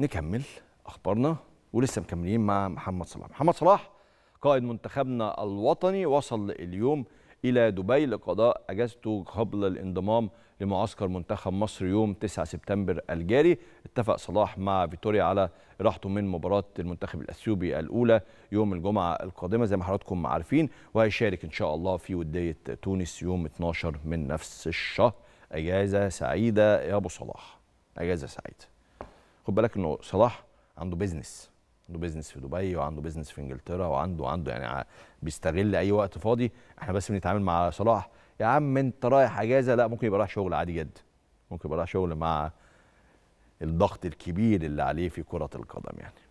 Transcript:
نكمل اخبارنا ولسه مكملين مع محمد صلاح محمد صلاح قائد منتخبنا الوطني وصل اليوم الى دبي لقضاء اجازته قبل الانضمام لمعسكر منتخب مصر يوم 9 سبتمبر الجاري اتفق صلاح مع فيتوريا على راحته من مباراه المنتخب الاثيوبي الاولى يوم الجمعه القادمه زي ما حضراتكم عارفين وهيشارك ان شاء الله في وديه تونس يوم 12 من نفس الشهر اجازه سعيده يا ابو صلاح اجازه سعيده خد بالك انه صلاح عنده بيزنس عنده بيزنس في دبي وعنده بيزنس في انجلترا وعنده عنده يعني بيستغل اي وقت فاضي احنا بس بنتعامل مع صلاح يا عم انت رايح اجازه لا ممكن يبقى رايح شغل عادي جدا ممكن يبقى رايح شغل مع الضغط الكبير اللي عليه في كره القدم يعني